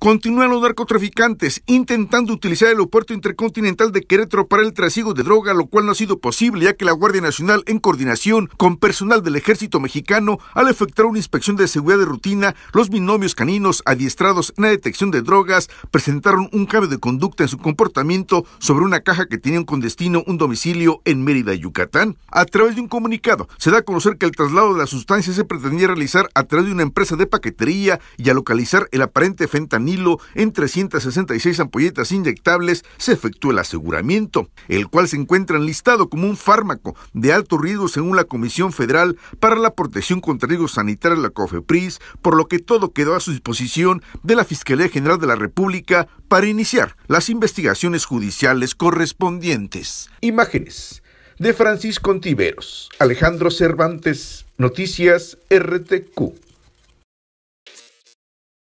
Continúan los narcotraficantes intentando utilizar el aeropuerto intercontinental de Querétaro para el trasiego de droga, lo cual no ha sido posible ya que la Guardia Nacional, en coordinación con personal del ejército mexicano, al efectuar una inspección de seguridad de rutina, los binomios caninos adiestrados en la detección de drogas presentaron un cambio de conducta en su comportamiento sobre una caja que tenían con destino un domicilio en Mérida, Yucatán. A través de un comunicado se da a conocer que el traslado de la sustancia se pretendía realizar a través de una empresa de paquetería y a localizar el aparente fentanil en 366 ampolletas inyectables, se efectuó el aseguramiento, el cual se encuentra enlistado como un fármaco de alto riesgo según la Comisión Federal para la Protección contra Riesgos Sanitarios, la COFEPRIS, por lo que todo quedó a su disposición de la Fiscalía General de la República para iniciar las investigaciones judiciales correspondientes. Imágenes de Francisco Contiveros, Alejandro Cervantes, Noticias RTQ.